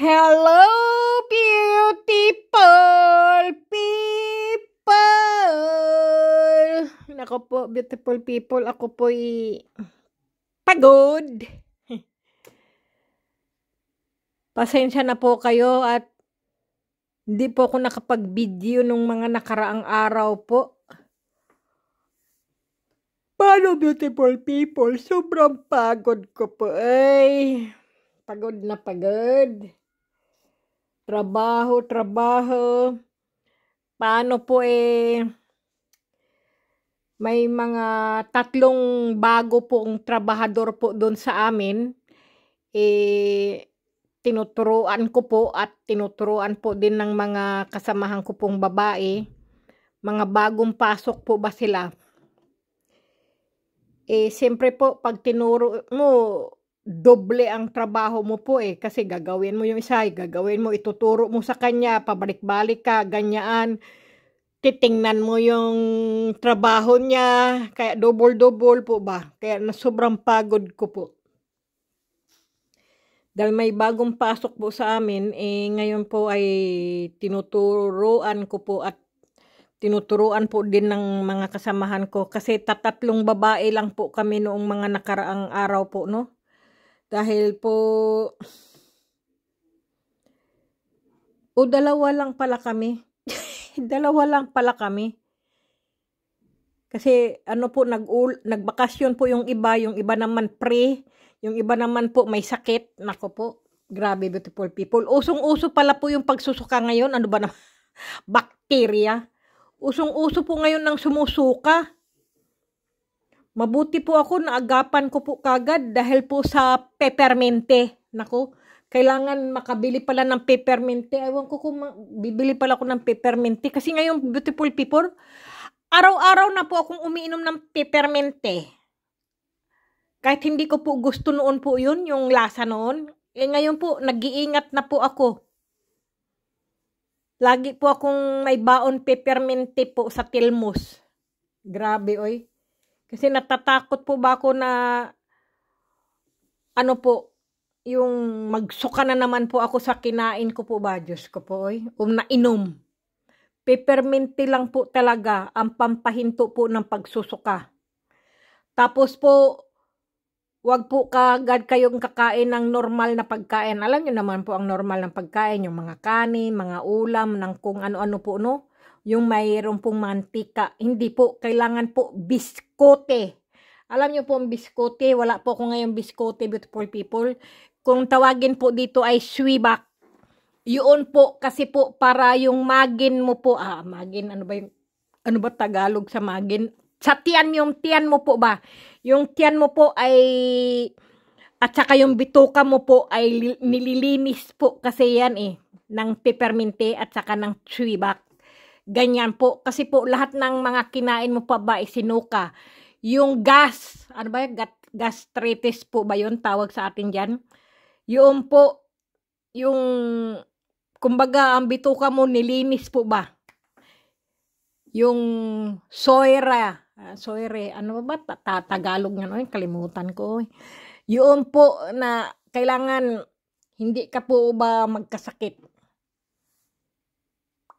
Hello, beautiful people! Ako po, beautiful people, ako po ay pagod. Pasensya na po kayo at hindi po ako nakapag-video nung mga nakaraang araw po. Paano beautiful people? Sobrang pagod ko po ay. Eh. Pagod na pagod. Trabaho, trabaho. Paano po eh, may mga tatlong bago pong trabahador po doon sa amin. Eh, tinuturuan ko po at tinuturuan po din ng mga kasamahan ko pong babae. Mga bagong pasok po ba sila? Eh, siyempre po, pag tinuro mo, doble ang trabaho mo po eh. Kasi gagawin mo yung isa, eh. gagawin mo, ituturo mo sa kanya, pabalik-balik ka, ganyan Titingnan mo yung trabaho niya, kaya double-double po ba? Kaya na sobrang pagod ko po. Dahil may bagong pasok po sa amin, eh, ngayon po ay tinuturuan ko po at tinuturuan po din ng mga kasamahan ko kasi tatatlong babae lang po kami noong mga nakaraang araw po, no? Dahil po, o dalawa lang pala kami. dalawa lang pala kami. Kasi ano po, nag nagbakasyon po yung iba, yung iba naman pre, yung iba naman po may sakit. Nako po, grabe beautiful people. Usong-uso pala po yung pagsusuka ngayon. Ano ba na? Bacteria. Usong-uso po ngayon ng sumusuka. Mabuti po ako, na agapan ko po kagad dahil po sa peppermente. Nako, kailangan makabili pala ng peppermente. Ewan ko kung bibili pala ako ng peppermente. Kasi ngayon, beautiful people, araw-araw na po akong umiinom ng peppermente. Kahit hindi ko po gusto noon po yun, yung lasa noon. Eh ngayon po, nag-iingat na po ako. Lagi po akong may baon peppermente po sa tilmos. Grabe, oy. Kasi natatakot po ba ako na ano po, yung magsuka na naman po ako sa kinain ko po ba, Diyos ko po, oy, um nainom. Pepperminti lang po talaga ang pampahinto po ng pagsusuka. Tapos po, wag po kagad kayong kakain ng normal na pagkain. Alam nyo naman po ang normal ng pagkain, yung mga kanin, mga ulam, ng kung ano-ano po, no? yung mayroon pong mantika. Hindi po, kailangan po biskote. Alam nyo po ang biskote, wala po ko ngayon biskote, beautiful people. Kung tawagin po dito ay swibak. Yun po, kasi po para yung magin mo po, ah, magin, ano ba yung, ano ba Tagalog sa magin? Sa tiyan, yung tiyan mo po ba? Yung tiyan mo po ay, at saka yung bituka mo po ay nililinis po kasi yan eh, ng pepperminte at saka ng swibak. Ganyan po. Kasi po lahat ng mga kinain mo pa ba isinuka. Yung gas, ano ba yung gastritis po ba yun? Tawag sa atin dyan. Yung po, yung, kumbaga ang bituka mo nilinis po ba? Yung soira, uh, ah, soire, ano ba ba? Tatagalog nga no, kalimutan ko. Eh. Yung po na kailangan hindi ka po ba magkasakit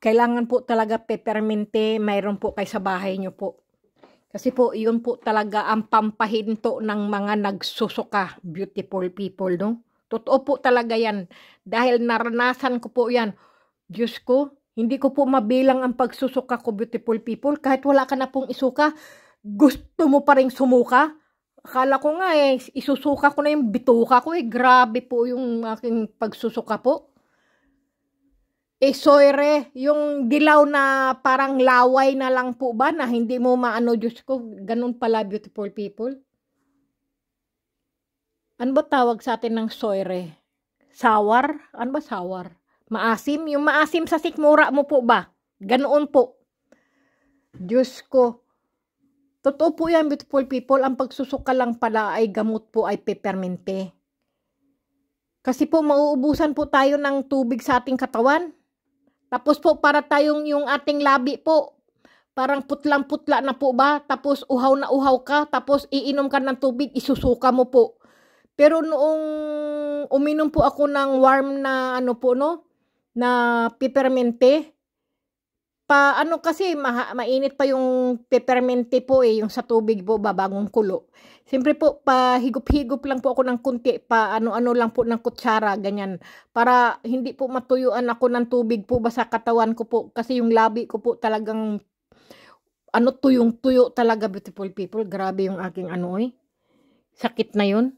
kailangan po talaga peppermente mayroon po kay sa bahay nyo po. Kasi po, yun po talaga ang pampahinto ng mga nagsusuka, beautiful people, no? Totoo po talaga yan. Dahil naranasan ko po yan. Diyos ko, hindi ko po mabilang ang pagsusuka ko, beautiful people. Kahit wala ka na pong isuka, gusto mo pa rin sumuka. Akala ko nga eh, isusuka ko na yung bituka ko eh. Grabe po yung aking pagsusuka po eh yung dilaw na parang laway na lang po ba na hindi mo maano, Diyos ko, ganun pala beautiful people? Ano ba tawag sa atin ng soire? Sour? Ano ba sour? Maasim? Yung maasim sa sikmura mo po ba? Ganoon po. Diyos ko. Totoo po yan, beautiful people. Ang pagsusuka lang pala ay gamot po ay pepperminte. Kasi po, mauubusan po tayo ng tubig sa ating katawan tapos po para tayong yung ating labi po, parang putlang-putla na po ba? Tapos uhaw na uhaw ka, tapos iinom ka ng tubig, isusuka mo po. Pero noong uminom po ako ng warm na ano po no, na peppermente, pa ano kasi ma, mainit pa yung peppermint po eh yung sa tubig po babagong kulo. Siyempre po pa higop-higop lang po ako ng kunti pa ano-ano lang po ng kutsara ganyan para hindi po matuyuan ako ng tubig po basta katawan ko po kasi yung labi ko po talagang ano tuyong-tuyo talaga beautiful people. Grabe yung aking ano eh. Sakit na yun.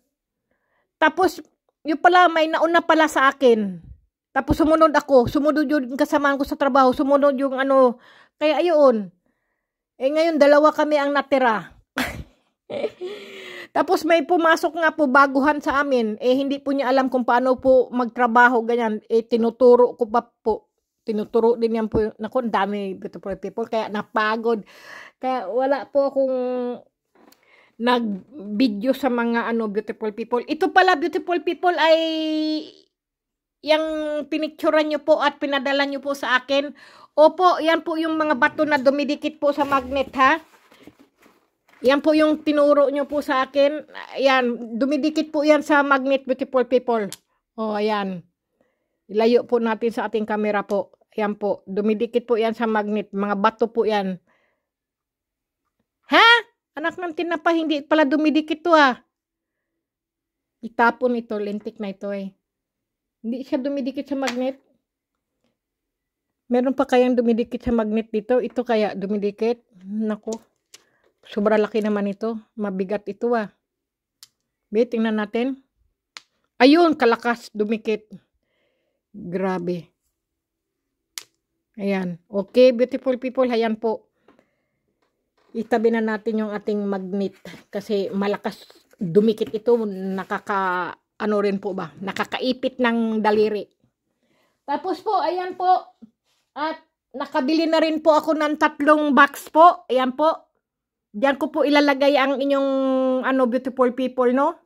Tapos yung pala may nauna pala sa akin tapos sumunod ako, sumunod yung kasamahan ko sa trabaho, sumunod yung ano, kaya ayun. Eh ngayon dalawa kami ang natira. Tapos may pumasok nga po baguhan sa amin, eh hindi po niya alam kung paano po magtrabaho ganyan, eh tinuturo ko pa po. Tinuturo din yan po, naku, ang dami beautiful people, kaya napagod. Kaya wala po akong nag-video sa mga ano beautiful people. Ito pala beautiful people ay yung pinicturan nyo po at pinadala nyo po sa akin. Opo, yan po yung mga bato na dumidikit po sa magnet ha. Yan po yung tinuro nyo po sa akin. Ayan, dumidikit po yan sa magnet beautiful people. O, ayan. Ilayo po natin sa ating camera po. Ayan po, dumidikit po yan sa magnet. Mga bato po yan. Ha? Anak ng tinapa, hindi pala dumidikit to ah. Itapon ito, lintik na ito eh. Hindi siya dumidikit sa magnet. Meron pa kayang dumidikit sa magnet dito. Ito kaya dumidikit. Nako. Sobra laki naman ito. Mabigat ito ah. Be, tingnan natin. Ayun, kalakas dumikit. Grabe. Ayan. Okay, beautiful people. Ayan po. Itabi na natin yung ating magnet. Kasi malakas dumikit ito. Nakaka ano rin po ba, nakakaipit ng daliri. Tapos po, ayan po, at nakabili na rin po ako ng tatlong box po. Ayan po. Diyan ko po ilalagay ang inyong ano beautiful people, no?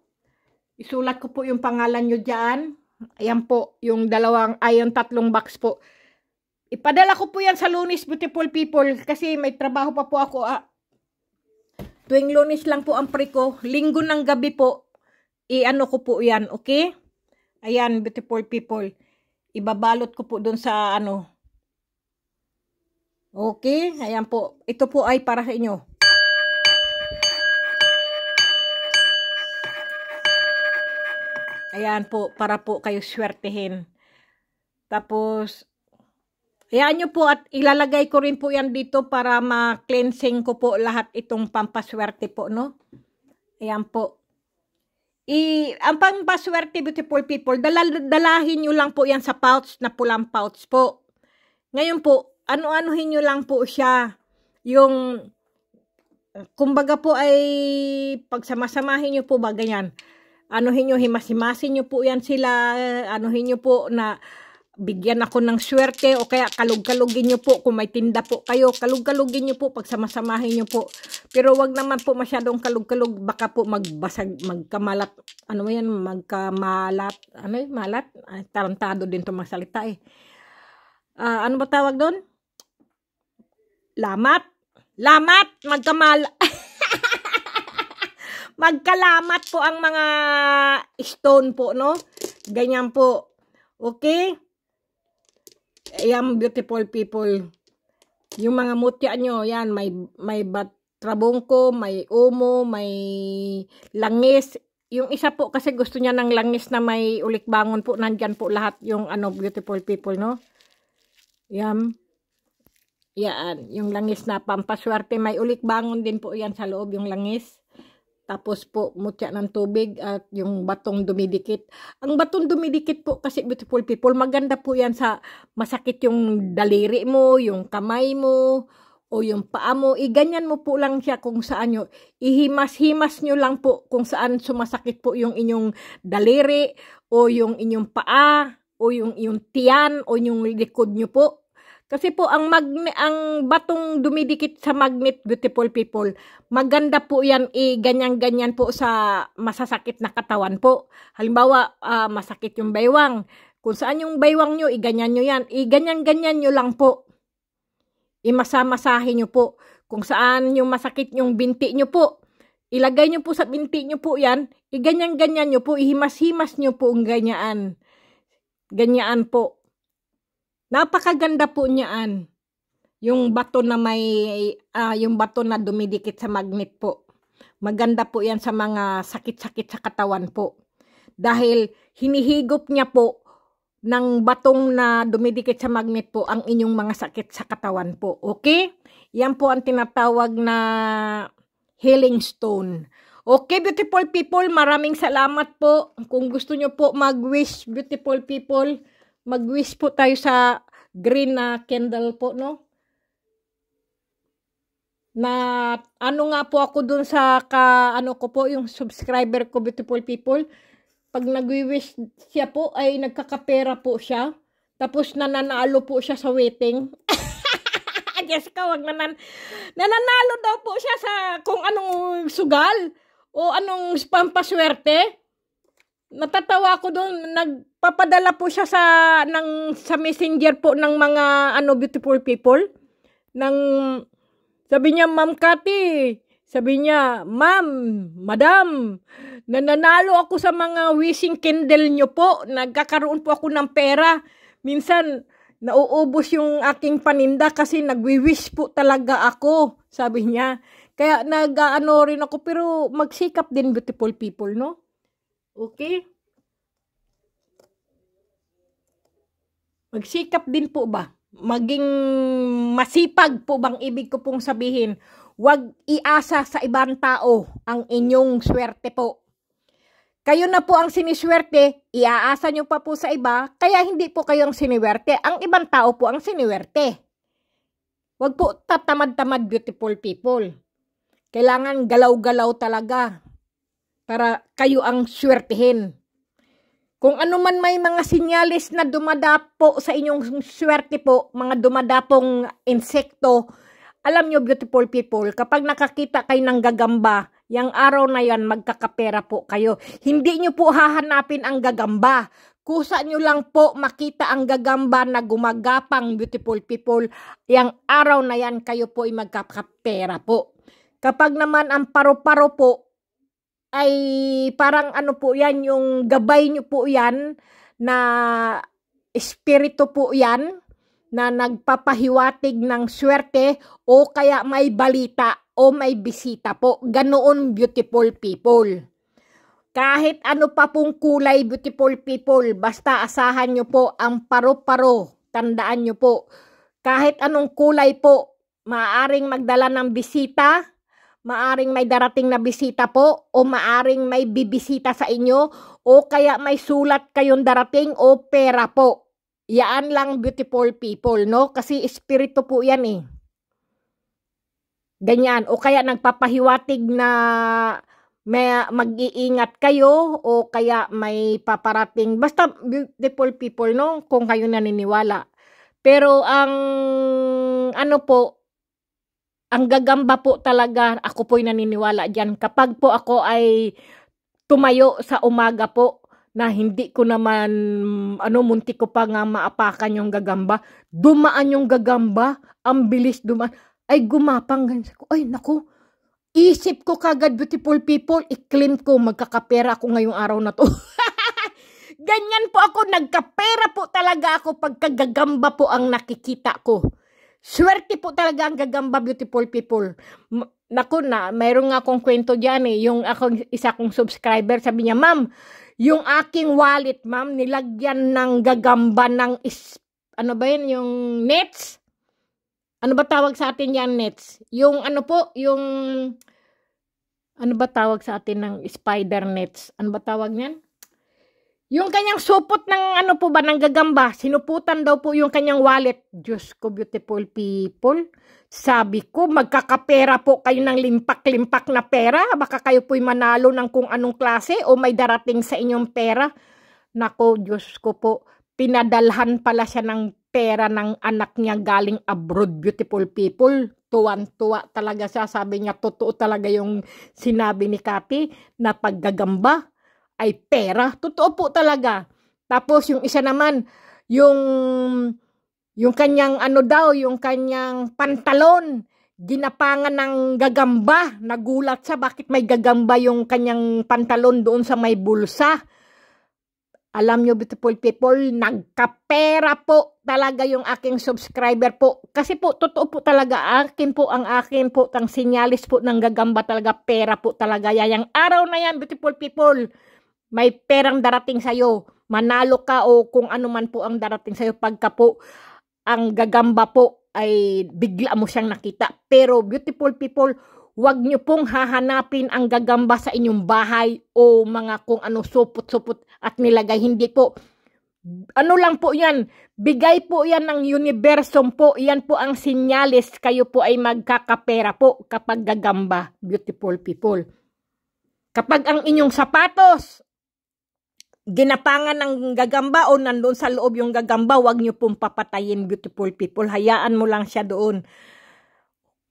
Isulat ko po yung pangalan nyo diyan. Ayan po, yung dalawang, ay tatlong box po. Ipadala ko po yan sa lunis, beautiful people, kasi may trabaho pa po ako. Ah. Tuwing lunis lang po ang pre ko, linggo ng gabi po, i-ano ko po yan, okay? Ayan, beautiful people. Ibabalot ko po dun sa ano. Okay, ayan po. Ito po ay para sa inyo. Ayan po, para po kayo swertehin. Tapos, ayan nyo po at ilalagay ko rin po yan dito para ma-cleansing ko po lahat itong pampaswerte po, no? Ayan po. I, ang pangpaswerte beautiful people, dala, dalahin nyo lang po yan sa pouch na pulang pouch po. Ngayon po, ano-anuhin nyo lang po siya. Yung, kumbaga po ay, pagsamasamahin nyo po ba ganyan. Anuhin nyo, himas-himasin nyo po yan sila. Anuhin nyo po na, bigyan ako ng swerte o kaya kalug-kalugin nyo po kung may tinda po kayo, kalug-kalugin nyo po pag samasamahin nyo po. Pero wag naman po masyadong kalug-kalug, baka po magbasag, magkamalat, ano yan, magkamalat, ano yun, malat, Ay, tarantado din to magsalita eh. Uh, ano ba tawag doon? Lamat? Lamat! Magkamal... Magkalamat po ang mga stone po, no? Ganyan po. Okay? Ayan, beautiful people. Yung mga mutya nyo, yan, may, may bat, trabongko, may umo, may langis. Yung isa po kasi gusto niya ng langis na may ulikbangon po. Nandyan po lahat yung ano, beautiful people, no? Yan. Yan. Yung langis na pampaswerte. May ulikbangon din po yan sa loob, yung langis. Tapos po, mutya ng tubig at yung batong dumidikit. Ang batong dumidikit po kasi beautiful people, maganda po yan sa masakit yung daliri mo, yung kamay mo, o yung paa mo, iganyan eh, mo po lang siya kung saan nyo, ihimas-himas nyo lang po kung saan sumasakit po yung inyong daliri, o yung inyong paa, o yung, yung tiyan, o yung likod nyo po. Kasi po ang mag ang batong dumidikit sa magnet beautiful people, maganda po 'yan eh ganyan-ganyan po sa masasakit na katawan po. Halimbawa, uh, masakit yung baywang. Kung saan yung baywang nyo, iganyan nyo 'yan. Iganyan-ganyan nyo lang po. Imasamasahin nyo po. Kung saan yung masakit yung binti nyo po, ilagay nyo po sa binti nyo po 'yan. Iganyan-ganyan nyo po, ihimas-himas nyo po ang ganyan. Ganyan po Napakaganda po niyan. Yung bato na may uh, yung bato na dumidikit sa magnet po. Maganda po 'yan sa mga sakit-sakit sa katawan po. Dahil hinihigop niya po ng batong na dumidikit sa magnet po ang inyong mga sakit sa katawan po. Okay? Yan po ang tinatawag na healing stone. Okay, beautiful people, maraming salamat po. Kung gusto nyo po mag-wish, beautiful people, mag-wish po tayo sa green na candle po, no? Na ano nga po ako dun sa ka, ano ko po, yung subscriber ko, beautiful people. Pag nag-wish siya po, ay nagkakapera po siya. Tapos nananalo po siya sa waiting. Jessica, wag nanan nananalo daw po siya sa kung anong sugal o anong pampaswerte. Natatawa ko doon, nag nagpapadala po siya sa ng sa messenger po ng mga ano beautiful people ng sabi niya Ma'am Kati sabi niya Ma'am Madam nananalo ako sa mga wishing candle niyo po nagkakaroon po ako ng pera minsan nauubos yung aking paninda kasi nagwi-wish po talaga ako sabi niya kaya nag-ano rin ako pero magsikap din beautiful people no okay Magsikap din po ba? Maging masipag po bang ibig ko pong sabihin? Huwag iasa sa ibang tao ang inyong swerte po. Kayo na po ang siniswerte, iaasa nyo pa po sa iba, kaya hindi po kayo ang siniwerte. Ang ibang tao po ang siniwerte. Huwag po tatamad-tamad beautiful people. Kailangan galaw-galaw talaga para kayo ang swertihin. Kung anuman may mga sinyalis na dumadapo sa inyong swerte po, mga dumadapong insekto, alam nyo beautiful people, kapag nakakita kayo ng gagamba, yang araw na yan magkakapera po kayo. Hindi nyo po hahanapin ang gagamba. Kusa nyo lang po makita ang gagamba na gumagapang beautiful people. Yang araw na yan kayo po ay magkakapera po. Kapag naman ang paro-paro po, ay parang ano po yan, yung gabay nyo po yan na espiritu po yan na nagpapahiwatig ng swerte o kaya may balita o may bisita po. Ganoon beautiful people. Kahit ano pa pong kulay beautiful people, basta asahan nyo po ang paro-paro. Tandaan nyo po, kahit anong kulay po, maaaring magdala ng bisita, Maaring may darating na bisita po o maaring may bibisita sa inyo o kaya may sulat kayong darating o pera po. Yaan lang beautiful people, no? Kasi espiritu po yan eh. Ganyan. O kaya nagpapahiwatig na may mag-iingat kayo o kaya may paparating. Basta beautiful people, no? Kung kayo naniniwala. Pero ang ano po, ang gagamba po talaga, ako po'y naniniwala dyan. Kapag po ako ay tumayo sa umaga po, na hindi ko naman, ano, munti ko pa nga maapakan yung gagamba. Dumaan yung gagamba, ang bilis dumaan. Ay, gumapang ganyan. Ay, naku, isip ko kagad, beautiful people, i ko, magkakapera ako ngayong araw na to. ganyan po ako, nagkapera po talaga ako pagkagagamba po ang nakikita ko. Swerte po talaga ang gagamba beautiful people. M Naku na, mayroon nga akong kwento dyan eh. Yung akong, isa kong subscriber, sabi niya, Ma'am, yung aking wallet, ma'am, nilagyan ng gagamba ng is, ano ba yun, yung nets? Ano ba tawag sa atin yan, nets? Yung ano po, yung, ano ba tawag sa atin ng spider nets? Ano ba tawag niyan? Yung kanyang supot ng ano po ba, ng gagamba, sinuputan daw po yung kanyang wallet. Diyos ko, beautiful people. Sabi ko, magkakapera po kayo ng limpak-limpak na pera. Baka kayo po'y manalo ng kung anong klase o may darating sa inyong pera. Nako, Diyos ko po, pinadalhan pala siya ng pera ng anak niya galing abroad, beautiful people. Tuwan-tuwa talaga siya. Sabi niya, totoo talaga yung sinabi ni Kapi na paggagamba ay pera. Totoo po talaga. Tapos yung isa naman, yung yung kanyang ano daw, yung kanyang pantalon, ginapangan ng gagamba. Nagulat siya bakit may gagamba yung kanyang pantalon doon sa may bulsa. Alam nyo beautiful people, nagkapera po talaga yung aking subscriber po. Kasi po, totoo po talaga, akin po ang akin po, tang sinyalis po ng gagamba talaga, pera po talaga. Yayang araw na yan beautiful people may perang darating sa'yo. Manalo ka o kung ano man po ang darating sa'yo pagka po ang gagamba po ay bigla mo siyang nakita. Pero beautiful people, huwag niyo pong hahanapin ang gagamba sa inyong bahay o mga kung ano supot-supot at nilagay. Hindi po. Ano lang po yan, bigay po yan ng universum po. Yan po ang sinyalis kayo po ay magkakapera po kapag gagamba, beautiful people. Kapag ang inyong sapatos ginapangan ng gagamba o nandoon sa loob yung gagamba, wag nyo pong papatayin beautiful people. Hayaan mo lang siya doon.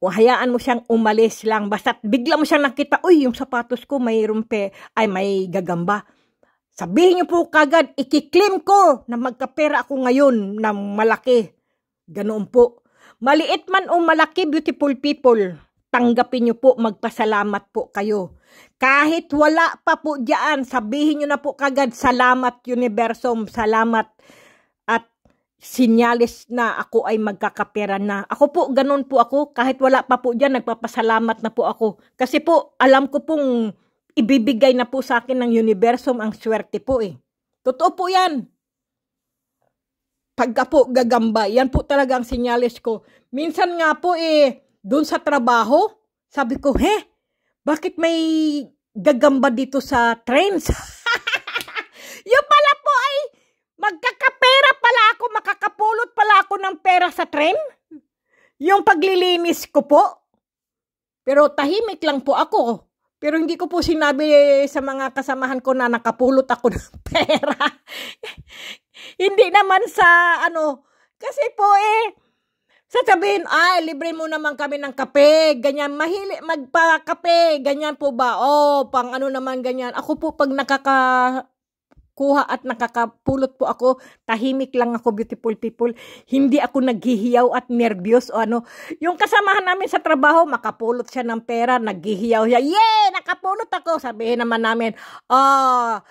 O hayaan mo siyang umalis lang. Basta bigla mo siyang nakita, uy, yung sapatos ko may rumpe, ay may gagamba. Sabihin niyo po kagad, ikiklaim ko na magkapera ako ngayon ng malaki. Ganoon po. Maliit man o malaki, beautiful people, tanggapin niyo po, magpasalamat po kayo. Kahit wala pa po dyan, sabihin nyo na po kagad, salamat universum, salamat at sinyalis na ako ay magkakapera na. Ako po, ganun po ako, kahit wala pa po dyan, nagpapasalamat na po ako. Kasi po, alam ko pong ibibigay na po sa akin ng universum ang swerte po eh. Totoo po yan pagka po gagamba, yan po talaga ang sinyalis ko. Minsan nga po eh, dun sa trabaho, sabi ko, he, bakit may gagamba dito sa trends? yung pala po ay magkakapera pala ako, makakapulot pala ako ng pera sa trend? Yung paglilinis ko po? Pero tahimik lang po ako. Pero hindi ko po sinabi sa mga kasamahan ko na nakapulot ako ng pera. hindi naman sa ano, kasi po eh, Sasabihin, ay, libre mo naman kami ng kape, ganyan, mahili, magpa-kape, ganyan po ba? O, oh, pang ano naman ganyan. Ako po, pag nakaka kuha at nakakapulot po ako, tahimik lang ako, beautiful people. Hindi ako naghihiyaw at nervyos o ano. Yung kasamahan namin sa trabaho, makapulot siya ng pera, naghihiyaw siya, yay, nakapulot ako. Sabihin naman namin, ah, oh,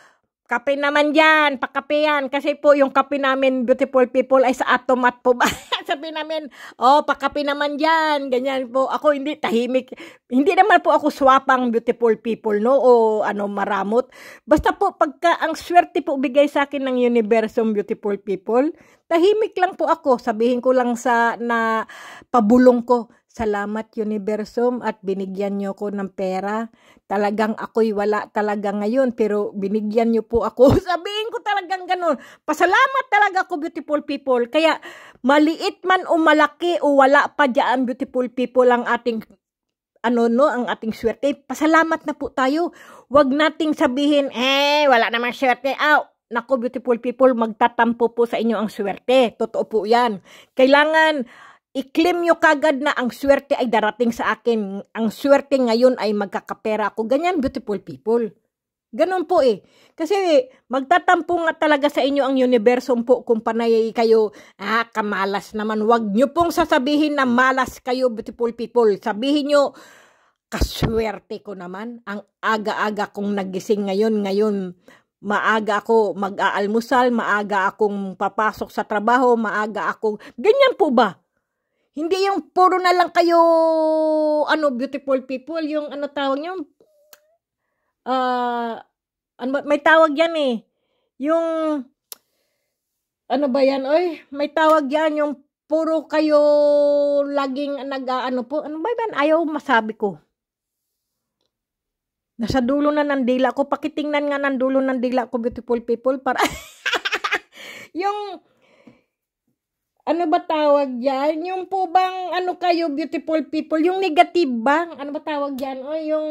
Kape naman yan, pakape yan. Kasi po yung kape namin, beautiful people, ay sa atomat po ba? Sabi namin, oh, pakape naman yan. Ganyan po. Ako hindi tahimik. Hindi naman po ako swapang beautiful people, no? O ano, maramot. Basta po, pagka ang swerte po bigay sa akin ng universum beautiful people, tahimik lang po ako. Sabihin ko lang sa na pabulong ko, Salamat universum at binigyan niyo ko ng pera. Talagang ako'y wala talaga ngayon pero binigyan niyo po ako. Sabihin ko talagang ganun. Pasalamat talaga ko beautiful people. Kaya maliit man o malaki o wala pa diyan beautiful people ang ating ano no ang ating swerte. Pasalamat na po tayo. Huwag nating sabihin, eh, wala namang swerte. Ah, nako beautiful people, magtatampo po sa inyo ang swerte. Totoo po yan. Kailangan I-claim nyo kagad na ang swerte ay darating sa akin. Ang swerte ngayon ay magkakapera ako. Ganyan, beautiful people. Ganon po eh. Kasi magtatampo nga talaga sa inyo ang universo po kung panayay kayo, ah, kamalas naman. Huwag nyo pong sasabihin na malas kayo, beautiful people. Sabihin nyo, kaswerte ko naman. Ang aga-aga kong nagising ngayon, ngayon maaga ako mag-aalmusal, maaga akong papasok sa trabaho, maaga akong... Ganyan po ba? Hindi yung puro na lang kayo, ano, beautiful people, yung ano tawag nyo, uh, ah, ano, may tawag yan eh. Yung, ano ba yan, oy? May tawag yan, yung puro kayo laging nag-ano po. Ano ba yan? Ayaw masabi ko. Nasa dulo na ng dila ko. Pakitingnan nga ng dulo ng dila ko, beautiful people. Para, yung, ano ba tawag yan? Yung po bang, ano kayo, beautiful people? Yung negative bang? Ano ba tawag yan? O yung,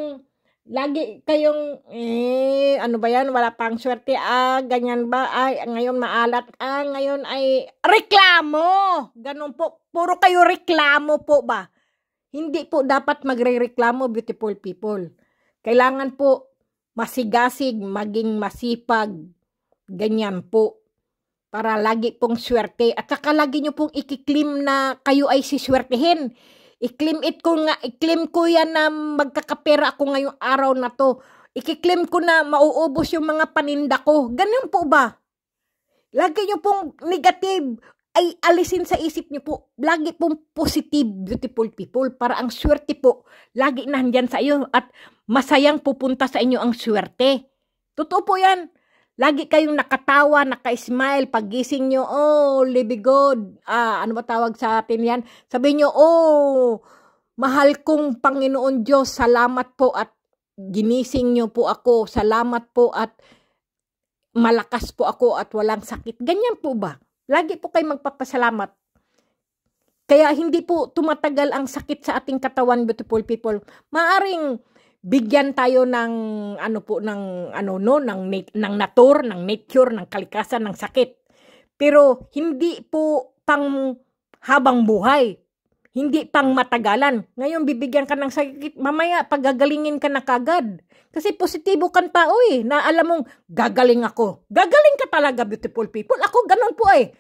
lagi kayong, eh, ano ba yan? Wala pang swerte, ah, ganyan ba? Ay, ngayon maalat, ah, ngayon ay, reklamo! Ganun po, puro kayo reklamo po ba? Hindi po dapat magre-reklamo, beautiful people. Kailangan po, masigasig, maging masipag, ganyan po para lagi pong swerte at saka lagi nyo pong ikiklim na kayo ay siswertehin. Iklim it ko nga, iklim ko yan na magkakapera ako ngayong araw na to. Ikiklim ko na mauubos yung mga paninda ko. Ganun po ba? Lagi nyo pong negative ay alisin sa isip nyo po. Lagi pong positive, beautiful people. Para ang swerte po, lagi nandyan sa iyo at masayang pupunta sa inyo ang swerte. Totoo po yan. Lagi kayong nakatawa, naka-smile, pag gising nyo, oh, God. ah, ano ba tawag sa atin yan? Sabi nyo, oh, mahal kong Panginoon Diyos, salamat po at ginising nyo po ako, salamat po at malakas po ako at walang sakit. Ganyan po ba? Lagi po kayo magpapasalamat. Kaya hindi po tumatagal ang sakit sa ating katawan, beautiful people. Maaring bigyan tayo ng ano po ng ano no ng ng nature ng nature, ng kalikasan, ng sakit. Pero hindi po pang habang buhay. Hindi pang matagalan. Ngayon bibigyan ka ng sakit, mamaya pagagalingin ka na kagad. Kasi positibo kang tao eh, na alam mong gagaling ako. Gagaling ka talaga beautiful people. Ako ganun po eh.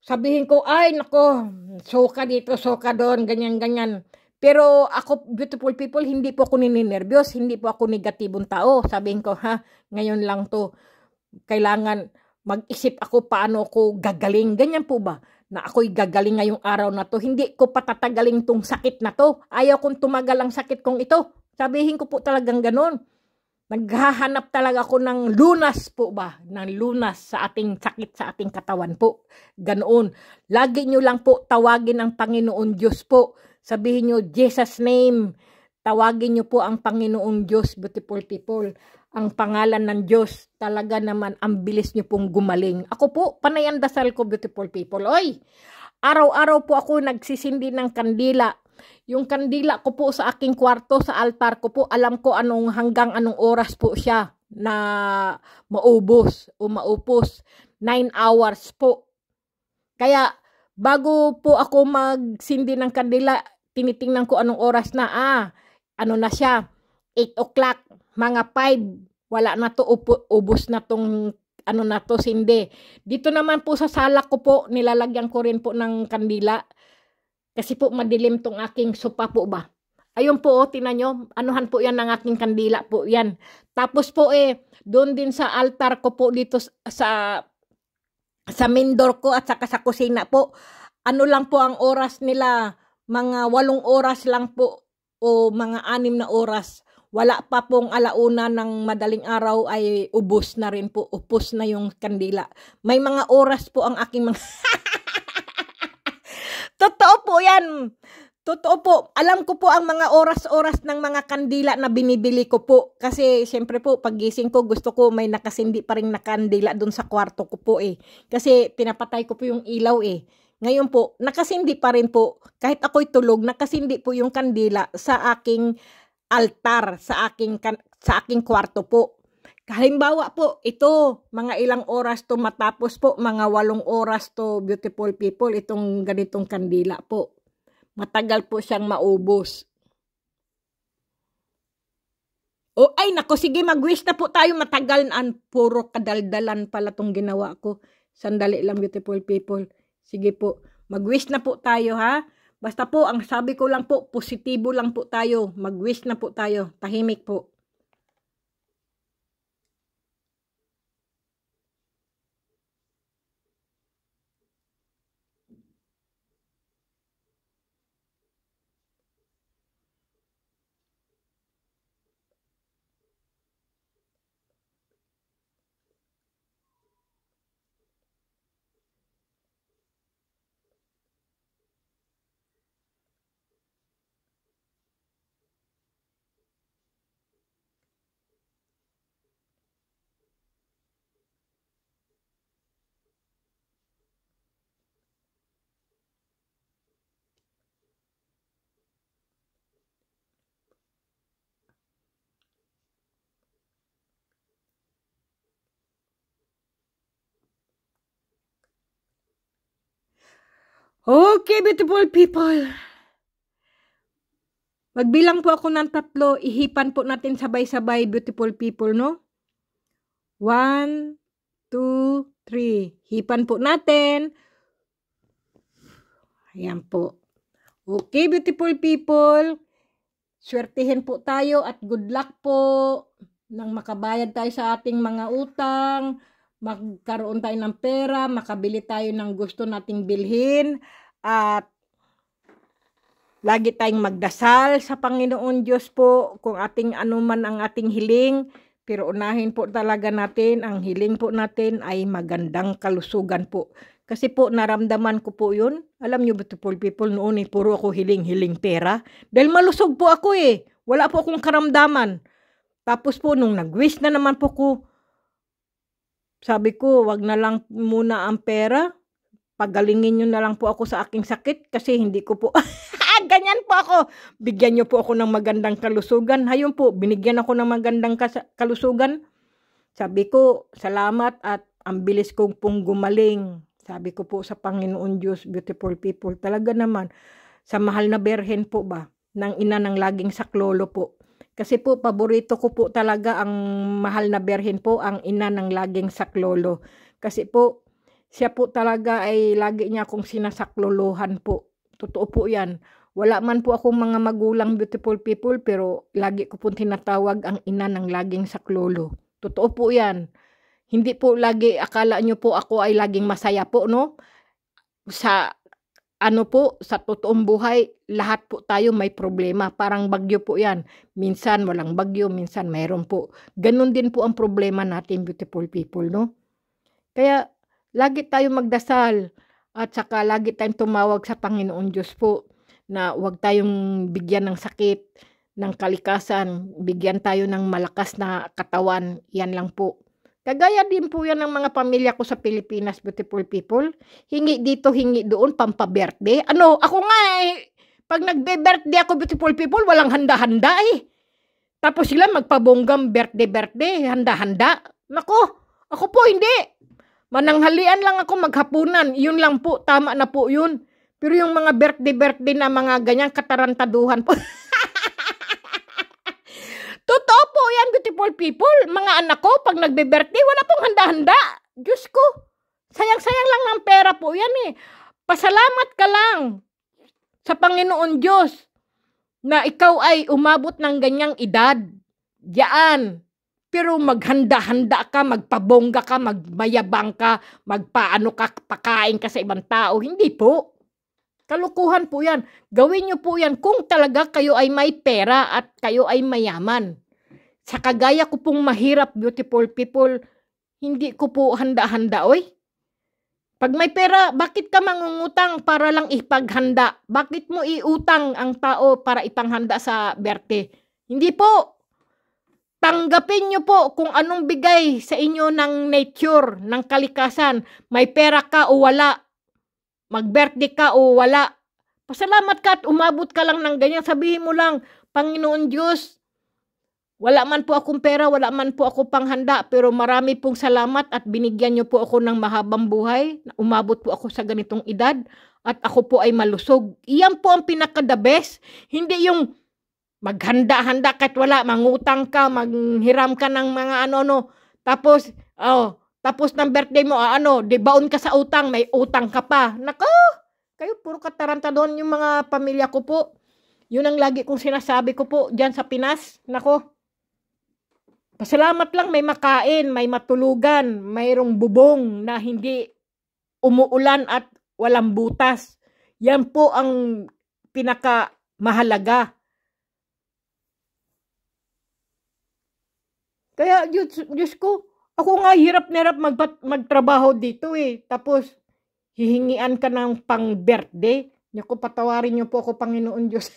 Sabihin ko, ay nako, suka dito, suka doon, ganyan-ganyan pero ako, beautiful people, hindi po ako nininervyos, hindi po ako negatibong tao. Sabihin ko, ha, ngayon lang to, kailangan mag-isip ako paano ako gagaling. Ganyan po ba? Na ako'y gagaling ngayong araw na to. Hindi ko patatagaling tong sakit na to. Ayaw kong tumagal ang sakit kong ito. Sabihin ko po talagang ganun. Naghahanap talaga ako ng lunas po ba? Ng lunas sa ating sakit, sa ating katawan po. Ganoon. Lagi nyo lang po tawagin ang Panginoon Diyos po Sabihin nyo, Jesus name, tawagin nyo po ang Panginoong Diyos, beautiful people. Ang pangalan ng Diyos, talaga naman, ang bilis nyo pong gumaling. Ako po, panayang dasal ko, beautiful people. Oy, araw-araw po ako nagsisindi ng kandila. Yung kandila ko po sa aking kwarto, sa altar ko po, alam ko anong hanggang anong oras po siya na maubos o maupos. 9 hours po. Kaya bago po ako magsindi ng kandila, tinitingnan ko anong oras na, ah, ano na siya, 8 o'clock, mga 5, wala na to, upo, ubos na tong ano na to, sinde. Dito naman po sa sala ko po, nilalagyan ko rin po ng kandila. Kasi po madilim tong aking sopa po ba. Ayun po, oh, tinan nyo, anuhan po yan ng aking kandila po yan. Tapos po eh, doon din sa altar ko po dito sa sa main ko at saka sa kusina po, ano lang po ang oras nila, mga walong oras lang po o mga anim na oras, wala pa pong alauna ng madaling araw ay ubos na rin po, upos na yung kandila. May mga oras po ang aking mga... Totoo po yan! Totoo po, alam ko po ang mga oras-oras ng mga kandila na binibili ko po. Kasi siyempre po, pagising ko, gusto ko may nakasindi pa rin na kandila dun sa kwarto ko po eh. Kasi pinapatay ko po yung ilaw eh. Ngayon po, nakasindi pa rin po, kahit ako'y tulog, nakasindi po yung kandila sa aking altar, sa aking, sa aking kwarto po. Halimbawa po, ito, mga ilang oras to matapos po, mga walong oras to, beautiful people, itong ganitong kandila po. Matagal po siyang maubos. O oh, ay nako, sige mag-wish na po tayo matagal na. Puro kadaldalan pala tong ginawa ko. Sandali lang beautiful people. Sige po, mag-wish na po tayo ha. Basta po, ang sabi ko lang po, positibo lang po tayo. Mag-wish na po tayo. Tahimik po. Okay, beautiful people. Magbilang po ako ng tatlo. Ihipan po natin sabay-sabay, beautiful people, no? One, two, three. Hipan po natin. Ayan po. Okay, beautiful people. Swertihin po tayo at good luck po nang makabayad tayo sa ating mga utang magkaroon tayo ng pera, makabili tayo ng gusto nating bilhin, at lagi tayong magdasal sa Panginoon Diyos po kung ating anuman ang ating hiling. Pero unahin po talaga natin, ang hiling po natin ay magandang kalusugan po. Kasi po, naramdaman ko po yun. Alam nyo, beautiful people, noon eh, puro ako hiling-hiling pera. Dahil malusog po ako eh. Wala po akong karamdaman. Tapos po, nung nag-wish na naman po ko, sabi ko, wag na lang muna ang pera. Pagalingin nyo na lang po ako sa aking sakit kasi hindi ko po... Ganyan po ako. Bigyan nyo po ako ng magandang kalusugan. Hayun po, binigyan ako ng magandang kalusugan. Sabi ko, salamat at ang bilis kong pong gumaling. Sabi ko po sa Panginoon Diyos, beautiful people, talaga naman, sa mahal na berhen po ba, ng ina ng laging saklolo po, kasi po, paborito ko po talaga ang mahal na berhin po, ang ina ng laging saklolo. Kasi po, siya po talaga ay lagi niya akong sinasaklolohan po. Totoo po yan. Wala man po akong mga magulang beautiful people, pero lagi ko po tinatawag ang ina ng laging saklolo. Totoo po yan. Hindi po lagi, akala nyo po ako ay laging masaya po, no? Sa ano po, sa totoong buhay, lahat po tayo may problema. Parang bagyo po yan. Minsan walang bagyo, minsan mayroon po. Ganon din po ang problema natin, beautiful people, no? Kaya, lagi tayo magdasal at saka lagi tayong tumawag sa Panginoon Diyos po na huwag tayong bigyan ng sakit, ng kalikasan, bigyan tayo ng malakas na katawan. Yan lang po. Kagaya din po yan ng mga pamilya ko sa Pilipinas, beautiful people. Hingi dito, hingi doon, pampabirthday. Ano, ako nga eh, pag nagbe-birthday ako, beautiful people, walang handa-handa eh. Tapos sila magpabonggang birthday-birthday, handa-handa. Nako, ako po hindi. Mananghalian lang ako maghapunan. Yun lang po, tama na po yun. Pero yung mga birthday-birthday na mga ganyang katarantaduhan po. Totoo po yan, beautiful people. Mga anak ko, pag nagbe-birthday, wala pong handa-handa. Diyos ko, sayang-sayang lang ng pera po yan eh. Pasalamat ka lang sa Panginoon Diyos na ikaw ay umabot ng ganyang edad. Diyan. Pero maghanda-handa ka, magpabongga ka, magmayabang ka, magpaano ka, pakain ka sa ibang tao. Hindi po. Kalukuhan po yan. Gawin nyo po yan kung talaga kayo ay may pera at kayo ay mayaman. Sa kagaya ko pong mahirap, beautiful people, hindi ko po handa-handa, oy. Pag may pera, bakit ka mangungutang para lang ipaghanda? Bakit mo iutang ang tao para ipanghanda sa berte? Hindi po. Tanggapin nyo po kung anong bigay sa inyo ng nature, ng kalikasan. May pera ka o wala, mag-birthday ka o wala, pasalamat ka at umabot ka lang ng ganyan. Sabihin mo lang, Panginoon Diyos, wala man po akong pera, wala man po ako panghanda, pero marami pong salamat at binigyan niyo po ako ng mahabang buhay. Umabot po ako sa ganitong edad at ako po ay malusog. Iyan po ang pinaka-the best. Hindi yung maghanda-handa kahit wala, mangutang ka, manghiram ka ng mga ano-ano. Tapos, oh, tapos ng birthday mo, ah, ano, di baon ka sa utang, may utang ka pa. Nako, kayo puro kataranta doon yung mga pamilya ko po. Yun ang lagi kong sinasabi ko po dyan sa Pinas. Nako, pasalamat lang may makain, may matulugan, mayroong bubong na hindi umuulan at walang butas. Yan po ang pinakamahalaga. Kaya Diyos, Diyos ko, ako nga hirap na hirap magtrabaho dito eh. Tapos, hihingian ka ng pang birthday. Naku, patawarin niyo po ako, Panginoon Diyos.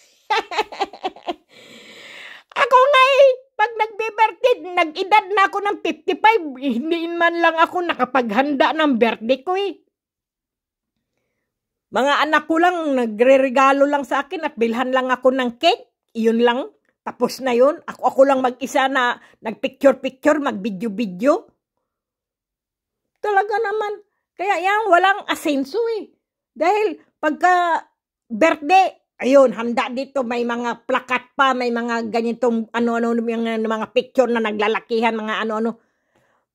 ako nga eh, pag nagbe-birthday, nag-edad na ako ng 55, hindi man lang ako nakapaghanda ng birthday ko eh. Mga anak ko lang, nagre-regalo lang sa akin at bilhan lang ako ng cake. Iyon lang. Tapos na yun. Ako, ako lang mag-isa na nag-picture-picture, mag-video-video. Talaga naman. Kaya yan, walang asenso eh. Dahil pagka birthday, ayun, handa dito, may mga plakat pa, may mga ganitong ano-ano, mga, mga picture na naglalakihan, mga ano-ano.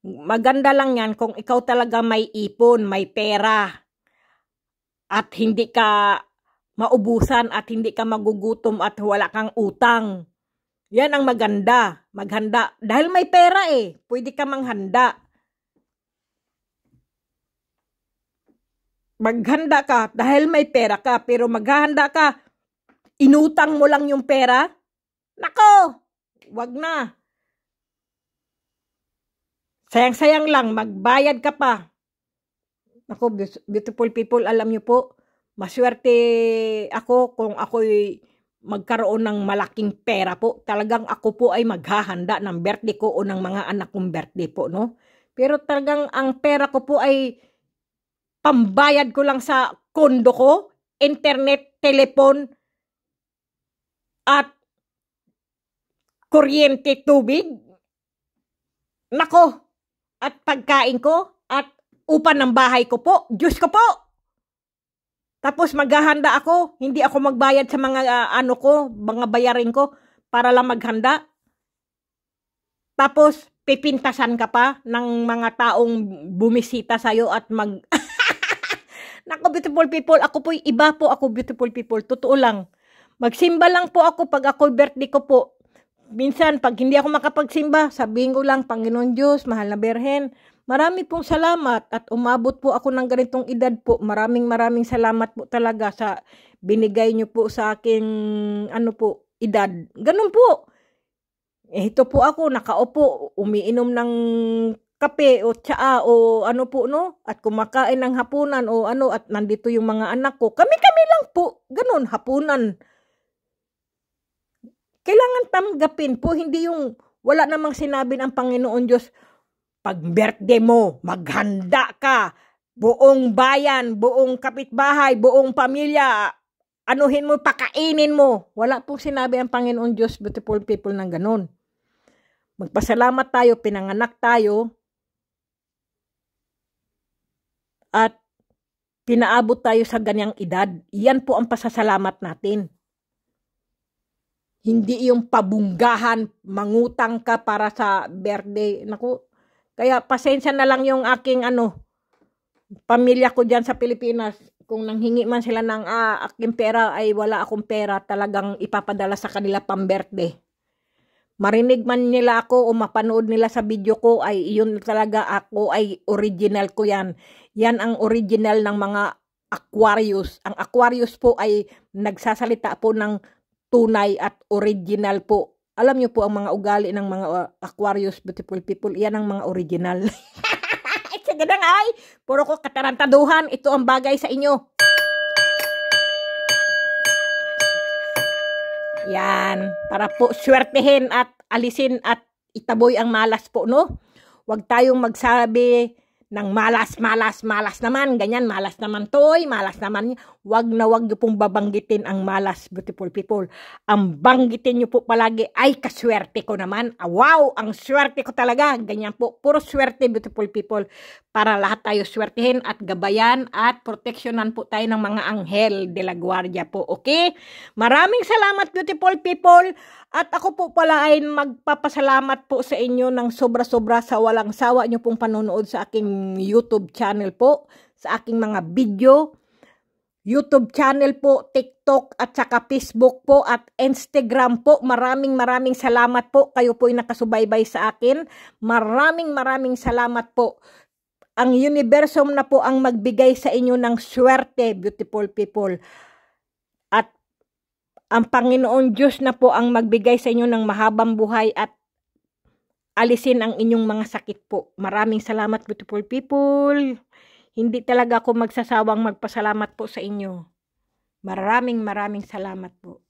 Maganda lang yan kung ikaw talaga may ipon, may pera, at hindi ka maubusan at hindi ka magugutom at wala kang utang. Yan ang maganda, maghanda. Dahil may pera eh, pwede ka manghanda. Maghanda ka dahil may pera ka, pero maghahanda ka, inutang mo lang yung pera, nako, wag na. Sayang-sayang lang, magbayad ka pa. Nako, beautiful people, alam niyo po, maswerte ako kung ako'y magkaroon ng malaking pera po. Talagang ako po ay maghahanda ng birthday ko o ng mga anak kong birthday po, no? Pero talagang ang pera ko po ay pambayad ko lang sa kondo ko, internet, telepon, at kuryente, tubig. Nako! At pagkain ko, at upa ng bahay ko po. Diyos ko po! Tapos maghahanda ako, hindi ako magbayad sa mga uh, ano ko, mga bayarin ko para lang maghanda. Tapos pipintasan ka pa ng mga taong bumisita sa iyo at mag... Nako beautiful people, ako po iba po ako beautiful people, totoo lang. Magsimba lang po ako pag ako birthday ko po. Minsan, pag hindi ako makapagsimba, sabihin ko lang, Panginoon Diyos, mahal na Berhen, Marami pong salamat at umabot po ako ng ganitong edad po. Maraming maraming salamat po talaga sa binigay niyo po sa akin ano po, edad. Ganun po. Eh, ito po ako, nakaupo, umiinom ng kape o tsaa o ano po no at kumakain ng hapunan o ano at nandito yung mga anak ko kami-kami lang po ganun hapunan kailangan tanggapin po hindi yung wala namang sinabi ng Panginoon Diyos pag birthday mo, maghanda ka. Buong bayan, buong kapitbahay, buong pamilya, anuhin mo, pakainin mo. Wala pong sinabi ang Panginoon Diyos, beautiful people, ng ganun. Magpasalamat tayo, pinanganak tayo, at pinaabot tayo sa ganyang edad. Iyan po ang pasasalamat natin. Hindi yung pabunggahan, mangutang ka para sa birthday. Naku, kaya pasensya na lang yung aking ano, pamilya ko diyan sa Pilipinas. Kung nanghingi man sila ng ah, aking pera ay wala akong pera, talagang ipapadala sa kanila pang birthday. Marinig man nila ako o mapanood nila sa video ko ay yun talaga ako ay original ko yan. Yan ang original ng mga Aquarius. Ang Aquarius po ay nagsasalita po ng tunay at original po alam nyo po ang mga ugali ng mga uh, Aquarius beautiful people, yan ang mga original. Sige na nga ay, puro ko katarantaduhan, ito ang bagay sa inyo. Yan, para po swertehin at alisin at itaboy ang malas po, no? Huwag tayong magsabi ng malas, malas, malas naman, ganyan, malas naman toy, malas naman. Wag na wag niyo pong babanggitin ang malas, beautiful people. Ang banggitin niyo po palagi ay kaswerte ko naman. Ah, wow, ang swerte ko talaga. Ganyan po, puro swerte, beautiful people. Para lahat tayo swertihin at gabayan at proteksyonan po tayo ng mga anghel de la guardia po, okay? Maraming salamat, beautiful people. At ako po pala ay magpapasalamat po sa inyo ng sobra-sobra sa walang sawa nyo pong panonood sa aking YouTube channel po, sa aking mga video. YouTube channel po, TikTok at saka Facebook po at Instagram po. Maraming maraming salamat po. Kayo po ay nakasubaybay sa akin. Maraming maraming salamat po. Ang universum na po ang magbigay sa inyo ng swerte, beautiful people. At ang Panginoon Diyos na po ang magbigay sa inyo ng mahabang buhay at alisin ang inyong mga sakit po. Maraming salamat, beautiful people. Hindi talaga ako magsasawang magpasalamat po sa inyo. Maraming maraming salamat po.